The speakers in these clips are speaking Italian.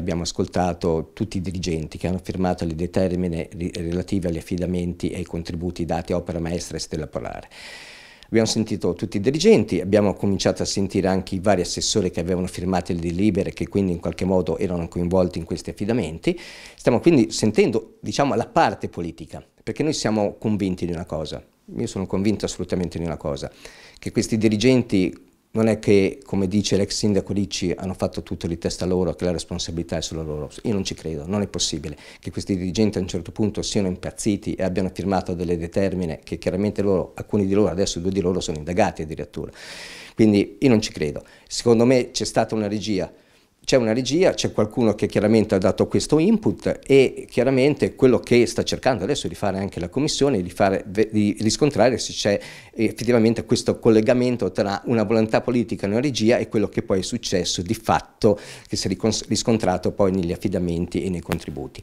abbiamo ascoltato tutti i dirigenti che hanno firmato le determine relative agli affidamenti e ai contributi dati a Opera Maestra e Stella Polare. Abbiamo sentito tutti i dirigenti, abbiamo cominciato a sentire anche i vari assessori che avevano firmato le delibere che quindi in qualche modo erano coinvolti in questi affidamenti. Stiamo quindi sentendo diciamo, la parte politica, perché noi siamo convinti di una cosa, io sono convinto assolutamente di una cosa, che questi dirigenti non è che, come dice l'ex sindaco Ricci, hanno fatto tutto di testa loro, che la responsabilità è solo loro. Io non ci credo, non è possibile che questi dirigenti a un certo punto siano impazziti e abbiano firmato delle determine che chiaramente loro, alcuni di loro, adesso due di loro sono indagati addirittura. Quindi io non ci credo. Secondo me c'è stata una regia c'è una regia, c'è qualcuno che chiaramente ha dato questo input e chiaramente quello che sta cercando adesso di fare anche la Commissione è di, fare, di riscontrare se c'è effettivamente questo collegamento tra una volontà politica e una regia e quello che poi è successo di fatto, che si è riscontrato poi negli affidamenti e nei contributi.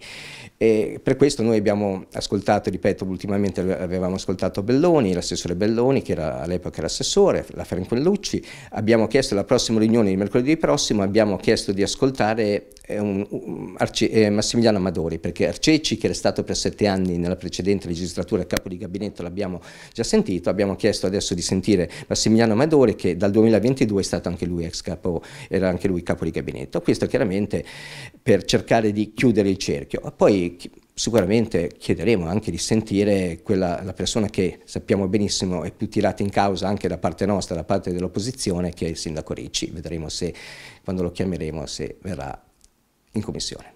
E per questo noi abbiamo ascoltato, ripeto, ultimamente avevamo ascoltato Belloni, l'assessore Belloni che all'epoca era assessore, la Franquellucci, abbiamo chiesto la prossima riunione di mercoledì prossimo, abbiamo chiesto chiesto di ascoltare un, un, Arce, eh, Massimiliano Amadori, perché Arcecci, che era stato per sette anni nella precedente legislatura capo di gabinetto, l'abbiamo già sentito, abbiamo chiesto adesso di sentire Massimiliano Amadori, che dal 2022 è stato anche lui ex capo, era anche lui capo di gabinetto. Questo chiaramente per cercare di chiudere il cerchio. Poi sicuramente chiederemo anche di sentire quella, la persona che sappiamo benissimo è più tirata in causa anche da parte nostra, da parte dell'opposizione, che è il sindaco Ricci. Vedremo se, quando lo chiameremo se verrà in commissione.